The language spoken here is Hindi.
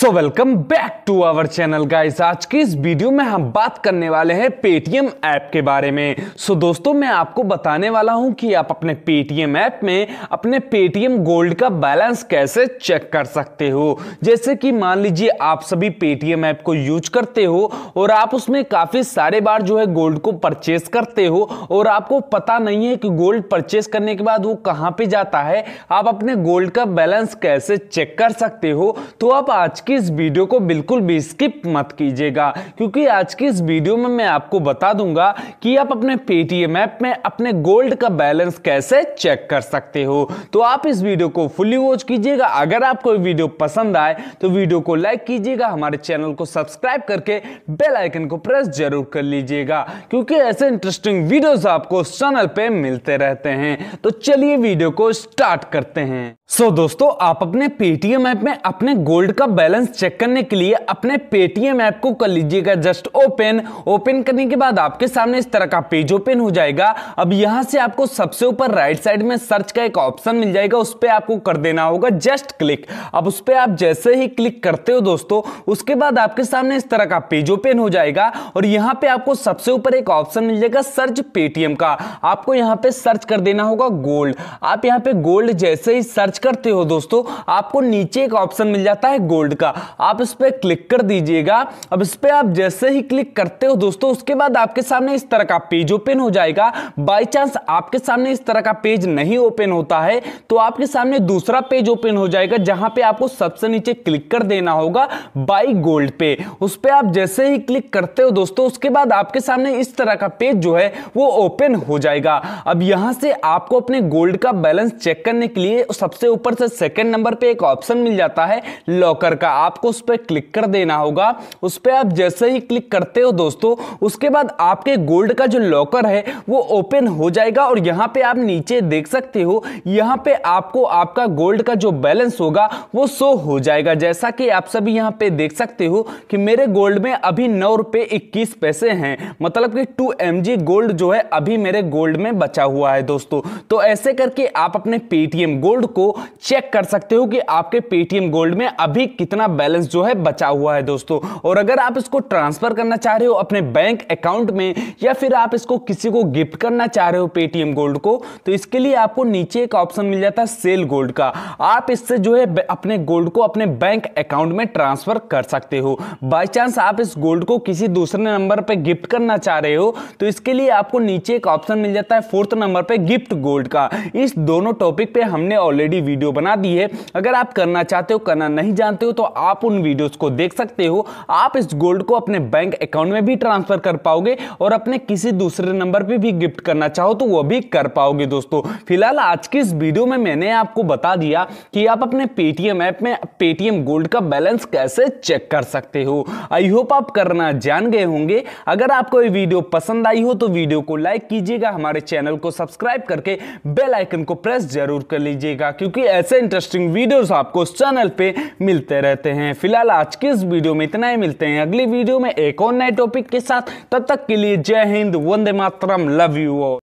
so welcome back to our channel guys आज की इस वीडियो में हम बात करने वाले हैं पेटीएम ऐप के बारे में सो so, दोस्तों मैं आपको बताने वाला हूं कि आप अपने पेटीएम ऐप में अपने पेटीएम गोल्ड का बैलेंस कैसे चेक कर सकते हो जैसे कि मान लीजिए आप सभी पेटीएम ऐप को यूज करते हो और आप उसमें काफ़ी सारे बार जो है गोल्ड को परचेज करते हो और आपको पता नहीं है कि गोल्ड परचेज करने के बाद वो कहाँ पर जाता है आप अपने गोल्ड का बैलेंस कैसे चेक कर सकते हो तो आप आज की इस वीडियो को बिल्कुल भी स्किप मत कीजिएगा क्योंकि आज की इस वीडियो में मैं आपको बता दूंगा कि आप अपने पेटीएम ऐप में अपने गोल्ड का बैलेंस कैसे चेक कर सकते हो तो आप इस वीडियो को फुली वॉच कीजिएगा अगर आपको वीडियो पसंद आए तो वीडियो को लाइक कीजिएगा हमारे चैनल को सब्सक्राइब करके बेल आइकन को प्रेस जरूर कर लीजिएगा क्योंकि ऐसे इंटरेस्टिंग वीडियोस आपको उस चैनल पर मिलते रहते हैं तो चलिए वीडियो को स्टार्ट करते हैं सो so, दोस्तों आप अपने पेटीएम ऐप में अपने गोल्ड का बैलेंस बैलेंस चेक करने के लिए अपने पेटीएम ऐप को कर लीजिएगा जस्ट ओपन ओपन करने के बाद आपके सामने इस तरह का पेज ओपन हो जाएगा अब यहां से आपको सबसे ऊपर राइट साइड में सर्च का एक ऑप्शन मिल जाएगा उस पर आपको कर देना होगा जस्ट क्लिक अब उस पर आप जैसे ही क्लिक करते हो दोस्तों उसके बाद आपके सामने इस तरह का पेज ओपन हो जाएगा और यहाँ पे आपको सबसे ऊपर एक ऑप्शन मिल जाएगा सर्च पेटीएम का आपको यहाँ पे सर्च कर देना होगा गोल्ड आप यहाँ पे गोल्ड जैसे ही सर्च करते हो दोस्तों आपको नीचे एक ऑप्शन मिल जाता है गोल्ड का आप इस पर क्लिक कर दीजिएगा अब इस पर आप जैसे ही क्लिक करते हो दोस्तों उसके बाद आपके सामने इस तरह का पेज ओपन हो जाएगा बाय चांस आपके सामने इस तरह का पेज नहीं ओपन होता है तो आपके सामने दूसरा पेज ओपन हो जाएगा जहां पे आपको सबसे नीचे क्लिक कर देना होगा बाय गोल्ड पे उस पर आप जैसे ही क्लिक करते हो दोस्तों उसके बाद आपके सामने इस तरह का पेज जो है वो ओपन हो जाएगा अब यहां से आपको अपने गोल्ड का बैलेंस चेक करने के लिए सबसे ऊपर से सेकेंड नंबर पर एक ऑप्शन मिल जाता है लॉकर का का आपको उस पर क्लिक कर देना होगा उस पर आप जैसे ही क्लिक करते हो दोस्तों उसके बाद आपके गोल्ड का जो लॉकर है वो ओपन हो जाएगा और यहाँ पे आप नीचे देख सकते हो यहाँ पे आपको आपका गोल्ड का जो बैलेंस होगा वो शो हो जाएगा जैसा कि आप सभी यहाँ पे देख सकते हो कि मेरे गोल्ड में अभी नौ रुपये इक्कीस पैसे हैं मतलब कि टू एम गोल्ड जो है अभी मेरे गोल्ड में बचा हुआ है दोस्तों तो ऐसे करके आप अपने पेटीएम गोल्ड को चेक कर सकते हो कि आपके पेटीएम गोल्ड में अभी कितना इतना बैलेंस जो है बचा हुआ है दोस्तों और अगर आप इसको ट्रांसफर करना चाह रहे हो अपने बैंक अकाउंट में या फिर आप इसको किसी को गिफ्ट करना चाह रहे हो पेटीएम गोल्ड को तो इसके लिए आपको नीचे एक ऑप्शन मिल जाता है सेल गोल्ड का आप इससे जो है अपने गोल्ड को अपने बैंक अकाउंट में ट्रांसफर कर सकते हो बाई चांस आप इस गोल्ड को किसी दूसरे नंबर पर गिफ्ट करना चाह रहे हो तो इसके लिए आपको नीचे एक ऑप्शन मिल जाता है फोर्थ नंबर पर गिफ्ट गोल्ड का इस दोनों टॉपिक पे हमने ऑलरेडी वीडियो बना दी है अगर आप करना चाहते हो करना नहीं जानते हो तो आप उन वीडियोस को देख सकते हो आप इस गोल्ड को अपने बैंक अकाउंट में भी ट्रांसफर कर पाओगे और अपने किसी दूसरे नंबर पर भी गिफ्ट करना चाहो तो वो भी कर पाओगे दोस्तों फिलहाल आज की इस वीडियो में मैंने आपको बता दिया कि आप अपने पेटीएम ऐप में पेटीएम गोल्ड का बैलेंस कैसे चेक कर सकते हो आई होप आप करना जान गए होंगे अगर आपको ये वीडियो पसंद आई हो तो वीडियो को लाइक कीजिएगा हमारे चैनल को सब्सक्राइब करके बेल आइकन को प्रेस जरूर कर लीजिएगा क्योंकि ऐसे इंटरेस्टिंग वीडियोस आपको उस चैनल पे मिलते रहते रहते हैं फिलहाल आज की इस वीडियो में इतना ही मिलते हैं अगली वीडियो में एक और नए टॉपिक के साथ तब तक के लिए जय हिंद वंदे मातरम लव यू ऑल